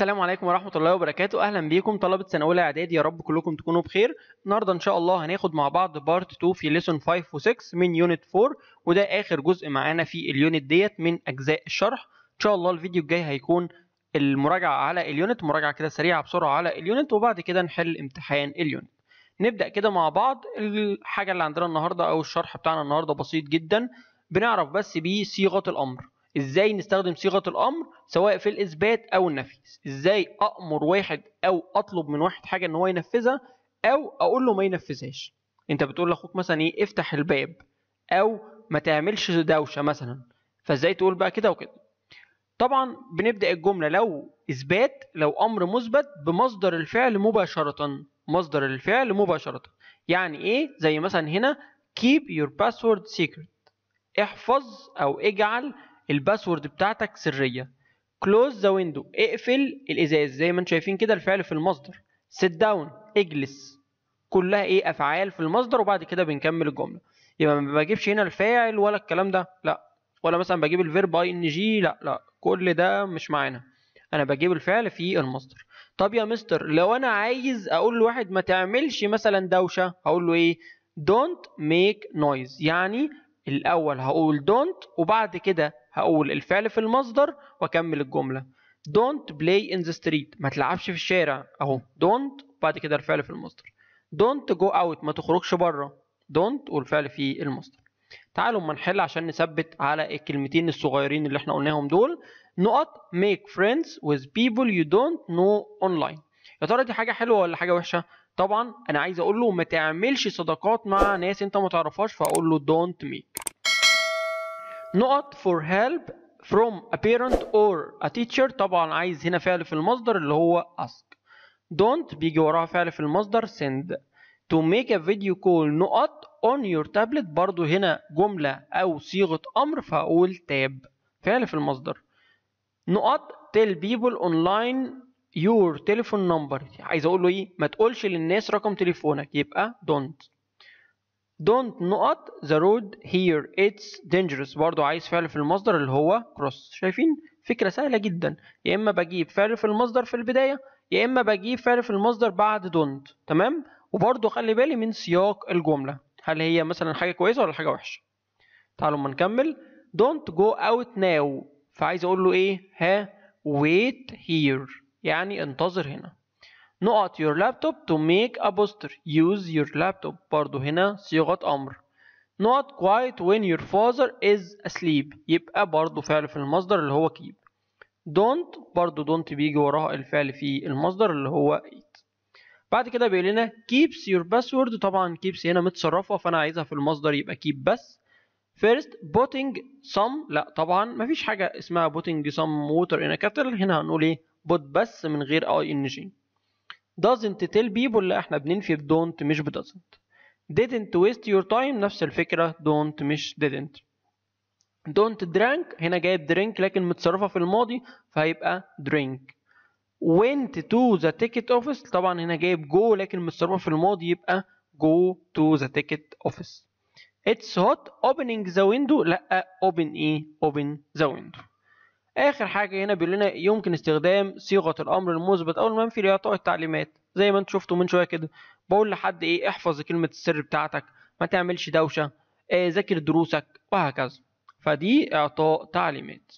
السلام عليكم ورحمة الله وبركاته أهلا بيكم طلبة سنة أولى إعدادي يا رب كلكم تكونوا بخير النهاردة إن شاء الله هناخد مع بعض بارت 2 في ليسون 5 و6 من يونت 4 وده آخر جزء معانا في اليونت ديت من أجزاء الشرح إن شاء الله الفيديو الجاي هيكون المراجعة على اليونت مراجعة كده سريعة بسرعة على اليونت وبعد كده نحل امتحان اليونت نبدأ كده مع بعض الحاجة اللي عندنا النهاردة أو الشرح بتاعنا النهاردة بسيط جدا بنعرف بس بيه صيغة الأمر ازاي نستخدم صيغه الامر سواء في الاثبات او النفي ازاي امر واحد او اطلب من واحد حاجه ان هو ينفذها او اقول له ما ينفذهاش انت بتقول لاخوك مثلا ايه افتح الباب او ما تعملش دوشه مثلا فازاي تقول بقى كده وكده طبعا بنبدا الجمله لو اثبات لو امر مثبت بمصدر الفعل مباشره مصدر الفعل مباشره يعني ايه زي مثلا هنا keep your password secret احفظ او اجعل الباسورد بتاعتك سريه كلوز ذا ويندو اقفل الازاز زي ما انتم شايفين كده الفعل في المصدر سيت داون اجلس كلها ايه افعال في المصدر وبعد كده بنكمل الجمله يبقى ما بجيبش هنا الفاعل ولا الكلام ده لا ولا مثلا بجيب الفيرب اي ان جي لا لا كل ده مش معانا انا بجيب الفعل في المصدر طب يا مستر لو انا عايز اقول لواحد ما تعملش مثلا دوشه هقول له ايه don't make noise يعني الأول هقول don't وبعد كده هقول الفعل في المصدر وأكمل الجملة don't play in the street ما تلعبش في الشارع أهو don't وبعد كده الفعل في المصدر don't go out ما تخرجش بره don't والفعل في المصدر تعالوا اما نحل عشان نثبت على الكلمتين الصغيرين اللي احنا قلناهم دول نقط make friends with people you don't know online يا ترى دي حاجه حلوه ولا حاجه وحشه طبعا انا عايز اقول له ما تعملش صداقات مع ناس انت ما تعرفهاش فاقول له don't make نقط for help from a parent or a teacher طبعا عايز هنا فعل في المصدر اللي هو ask don't بيجي وراها فعل في المصدر send to make a video call نقط on your tablet برضو هنا جملة أو صيغة أمر فاقول tab فعل في المصدر نقط tell people online يور تليفون نمبر عايز اقول له ايه ما تقولش للناس رقم تليفونك يبقى دونت دونت نقط ذا رود هير اتس dangerous برضو عايز فعل في المصدر اللي هو cross شايفين فكرة سهلة جدا يا إما بجيب فعل في المصدر في البداية يا إما بجيب فعل في المصدر بعد دونت تمام وبرضو خلي بالي من سياق الجملة هل هي مثلا حاجة كويسة ولا حاجة وحشة تعالوا ما نكمل don't go out now فعايز أقول له إيه ها wait here يعني انتظر هنا نقط your laptop to make a poster use your laptop برضو هنا صيغة أمر not quiet when your father is asleep يبقى برضو فعل في المصدر اللي هو keep don't برضو don't بيجي وراها الفعل في المصدر اللي هو eat بعد كده بيقول لنا keeps your password طبعا keeps هنا متصرفة فأنا عايزها في المصدر يبقى keep بس first putting some لا طبعا مفيش حاجة اسمها putting some water in a kettle هنا هنقول ايه بوت بس من غير اي ان جي doesn't tell people لا احنا بننفي don't مش doesn't didn't waste your time نفس الفكرة don't مش didn't don't drink هنا جايب drink لكن متصرفة في الماضي فهيبقى drink went to the ticket office طبعا هنا جايب go لكن متصرفة في الماضي يبقى go to the ticket office it's hot opening the window لا open ايه open the window اخر حاجه هنا بيقول لنا يمكن استخدام صيغه الامر المثبت او المنفي لاعطاء التعليمات زي ما انتم شفتوا من شويه كده بقول لحد ايه احفظ كلمه السر بتاعتك ما تعملش دوشه آه ذاكر دروسك وهكذا فدي اعطاء تعليمات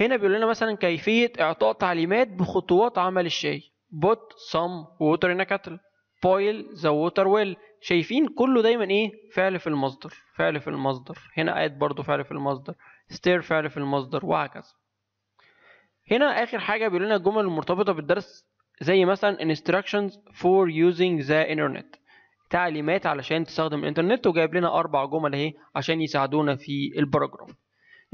هنا بيقول لنا مثلا كيفيه اعطاء تعليمات بخطوات عمل الشاي بوت سم ووتر ان كاتل بويل ذا ووتر ويل شايفين كله دايما ايه فعل في المصدر فعل في المصدر هنا قاعد آية برضو فعل في المصدر ستير فعل في المصدر وهكذا هنا اخر حاجه بيقول لنا الجمل المرتبطه بالدرس زي مثلا instructions for using the internet تعليمات علشان تستخدم الانترنت وجايب لنا اربع جمل اهي عشان يساعدونا في الباراجراف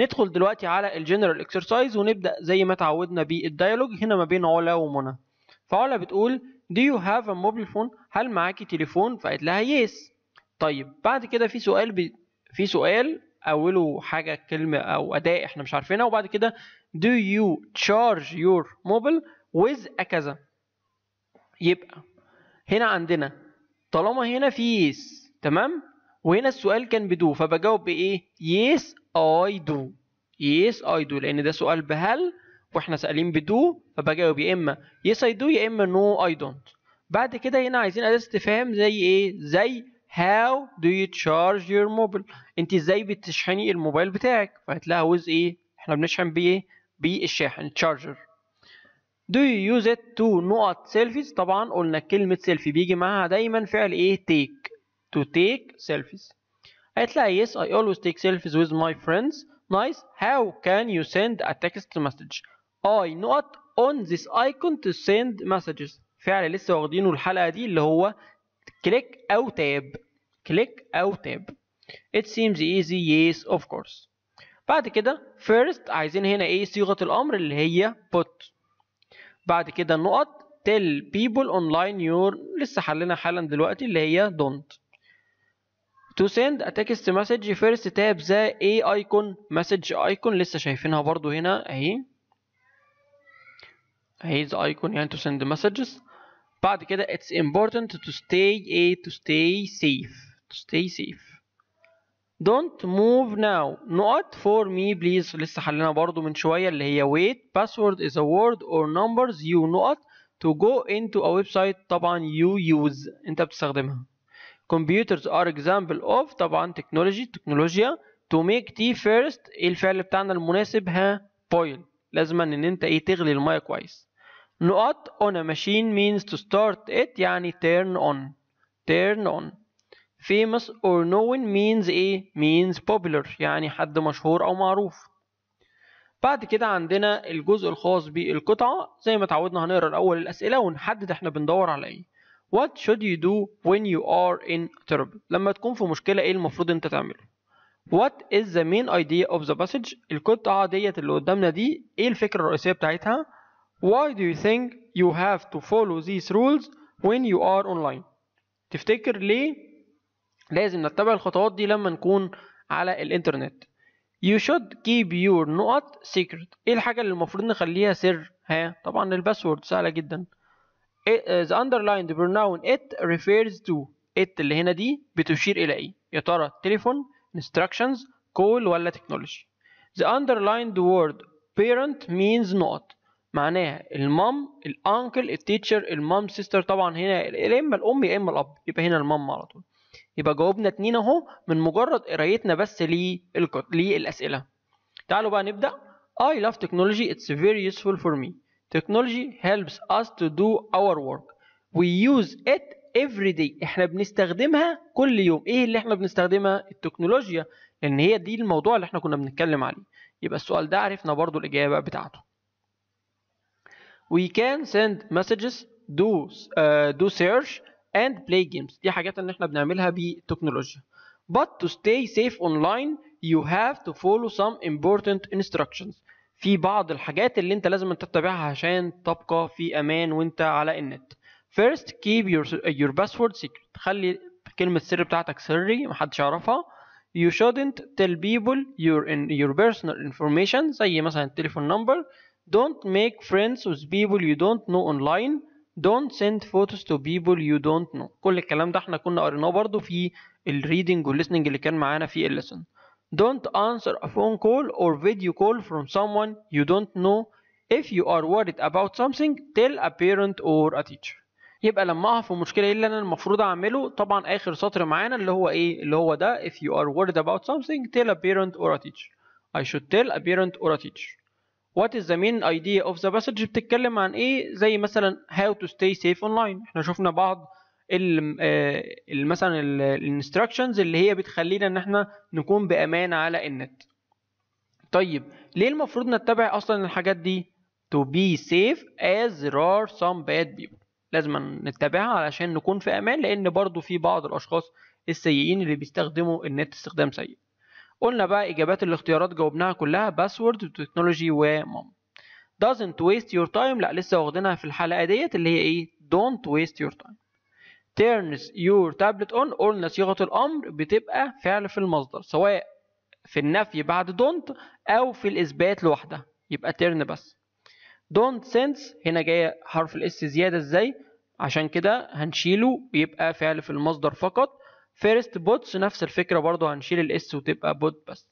ندخل دلوقتي على الجنرال اكسرسايز ونبدا زي ما اتعودنا بالديالوج هنا ما بين علا ومنى فعلا بتقول do you have a mobile phone هل معاكي تليفون فقالت لها yes طيب بعد كده في سؤال في سؤال اوله حاجه كلمه او اداء احنا مش عارفينها وبعد كده do you charge your mobile with a كذا يبقى هنا عندنا طالما هنا في yes تمام وهنا السؤال كان بدو فبجاوب بايه yes I do yes I do لان ده سؤال بهل واحنا سالين بدو فبجاوب يا اما yes I do يا اما no I don't بعد كده هنا عايزين اداه استفهام زي ايه زي هاو دو يو تشارج يور موبايل انت ازاي بتشحني الموبايل بتاعك فقالت لها ويز ايه احنا بنشحن بايه؟ بالشاحن تشارجر. do you use it to نقط سيلفيز طبعا قلنا كلمة سيلفي بيجي معاها دايما فعل ايه take to take selfies قالت لها yes I always take selfies with my friends nice how can you send a text message I نقط on this icon to send messages فعل لسه واخدينه الحلقة دي اللي هو كليك او تاب كليك أو تاب It seems easy yes of course بعد كده first عايزين هنا ايه صيغة الأمر اللي هي put بعد كده النقط tell people online your لسه حلنا حالا دلوقتي اللي هي don't to send a text message first tab the a icon message icon لسه شايفينها برضو هنا اهي اهي the icon يعني to send messages بعد كده it's important to stay a to stay safe stay safe don't move now not for me please لسه حلنا برضو من شوية اللي هي wait password is a word or numbers you not to go into a website طبعا you use انت بتستخدمها computers are example of طبعا technology تكنولوجيا to make tea first ايه الفعل بتاعنا المناسب ها boil لازما ان انت ايه تغلي المية كويس نقط on a machine means to start it يعني turn on turn on famous or known means ايه means popular يعني حد مشهور او معروف بعد كده عندنا الجزء الخاص بالقطعة زي ما اتعودنا هنقرا الأول الأسئلة ونحدد احنا بندور على ايه What should you do when you are in trouble لما تكون في مشكلة ايه المفروض انت تعمله What is the main idea of the passage القطعة ديت اللي قدامنا دي ايه الفكرة الرئيسية بتاعتها Why do you think you have to follow these rules when you are online تفتكر ليه لازم نتبع الخطوات دي لما نكون على الانترنت you should keep your نقط secret ايه الحاجه اللي المفروض نخليها سر ها طبعا الباسورد سهله جدا the underlined pronoun it refers to it اللي هنا دي بتشير الى ايه يا ترى تليفون instructions call ولا technology the underlined word parent means نقط معناها المام الانكل التيتشر المام سيستر طبعا هنا يا اما الام يا اما الاب يبقى هنا المام على طول يبقى جاوبنا اتنين اهو من مجرد قرايتنا بس للاسئله تعالوا بقى نبدا I love technology it's very useful for me technology helps us to do our work we use it every day احنا بنستخدمها كل يوم ايه اللي احنا بنستخدمها التكنولوجيا لان هي دي الموضوع اللي احنا كنا بنتكلم عليه يبقى السؤال ده عرفنا برضو الاجابه بتاعته we can send messages do uh, do search and play games دي حاجات ان احنا بنعملها بتكنولوجيا but to stay safe online you have to follow some important instructions في بعض الحاجات اللي انت لازم تتبعها عشان تبقى في امان وانت على النت first keep your your password secret خلي كلمة السر بتاعتك سري محدش يعرفها you shouldn't tell people your in your personal information زي مثلا التليفون نمبر don't make friends with people you don't know online don't send photos to people you don't know كل الكلام ده احنا كنا قريناه برضو في الريدنج والليسننج اللي كان معانا في الليسن don't answer a phone call or video call from someone you don't know if you are worried about something tell a parent or a teacher يبقى لما اقع في مشكله ايه اللي انا المفروض اعمله طبعا اخر سطر معانا اللي هو ايه اللي هو ده if you are worried about something tell a parent or a teacher I should tell a parent or a teacher وات از ذا مين ايديا اوف ذا passage بتتكلم عن ايه زي مثلا هاو تو stay سيف اونلاين احنا شفنا بعض ال آه، مثلا الانستراكشنز اللي هي بتخلينا ان احنا نكون بامان على النت طيب ليه المفروض نتبع اصلا الحاجات دي to be safe as there are some bad people لازم نتبعها علشان نكون في امان لان برضو في بعض الاشخاص السيئين اللي بيستخدموا النت استخدام سيء قلنا بقى إجابات الاختيارات جاوبناها كلها باسورد وتكنولوجي ومام doesn't waste your time لا لسه واخدينها في الحلقة ديت اللي هي إيه don't waste your time turns your tablet on قلنا صيغة الأمر بتبقى فعل في المصدر سواء في النفي بعد don't أو في الإثبات لوحدها يبقى turn بس don't sense هنا جاي حرف الاس زيادة ازاي عشان كده هنشيله ويبقى فعل في المصدر فقط فيرست بوتس نفس الفكره برضو هنشيل الاس وتبقى بوت بس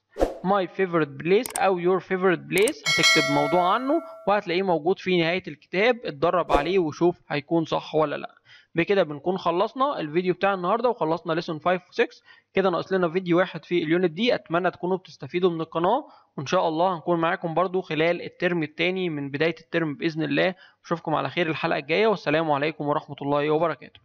ماي فيفورت بليس او يور فيفورت بليس هتكتب موضوع عنه وهتلاقيه موجود في نهايه الكتاب اتدرب عليه وشوف هيكون صح ولا لا بكده بنكون خلصنا الفيديو بتاع النهارده وخلصنا ليسون 5 و 6 كده ناقص لنا فيديو واحد في اليونت دي اتمنى تكونوا بتستفيدوا من القناه وان شاء الله هنكون معاكم برضو خلال الترم الثاني من بدايه الترم باذن الله اشوفكم على خير الحلقه الجايه والسلام عليكم ورحمه الله وبركاته